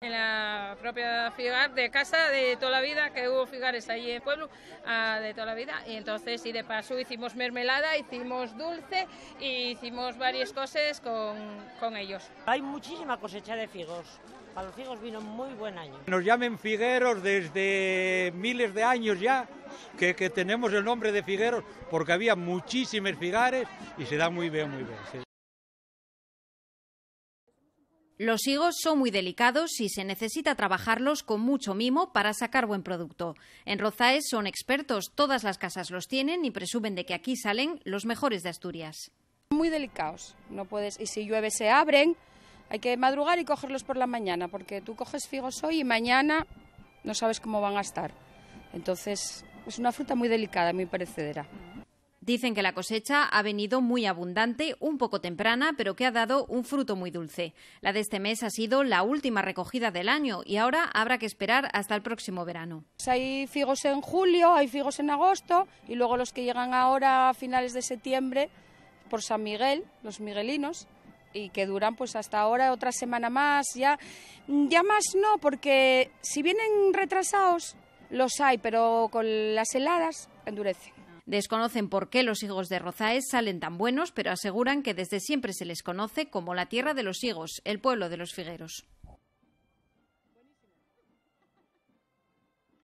En la propia Figar, de casa de toda la vida, que hubo Figares allí en el pueblo, ah, de toda la vida. Y entonces, y de paso, hicimos mermelada, hicimos dulce y hicimos varias cosas con, con ellos. Hay muchísima cosecha de figos. Para los figos vino muy buen año. Nos llamen figueros desde miles de años ya, que, que tenemos el nombre de figueros, porque había muchísimos figares y se da muy bien, muy bien. Los higos son muy delicados y se necesita trabajarlos con mucho mimo para sacar buen producto. En Rozaes son expertos, todas las casas los tienen y presumen de que aquí salen los mejores de Asturias. Muy delicados, no puedes, y si llueve se abren, hay que madrugar y cogerlos por la mañana, porque tú coges figos hoy y mañana no sabes cómo van a estar. Entonces, es una fruta muy delicada, muy perecedera. Dicen que la cosecha ha venido muy abundante, un poco temprana, pero que ha dado un fruto muy dulce. La de este mes ha sido la última recogida del año y ahora habrá que esperar hasta el próximo verano. Pues hay figos en julio, hay figos en agosto y luego los que llegan ahora a finales de septiembre por San Miguel, los miguelinos y que duran pues hasta ahora otra semana más, ya ya más no porque si vienen retrasados los hay, pero con las heladas endurecen. Desconocen por qué los higos de Rozaes salen tan buenos, pero aseguran que desde siempre se les conoce como la tierra de los higos, el pueblo de los figueros.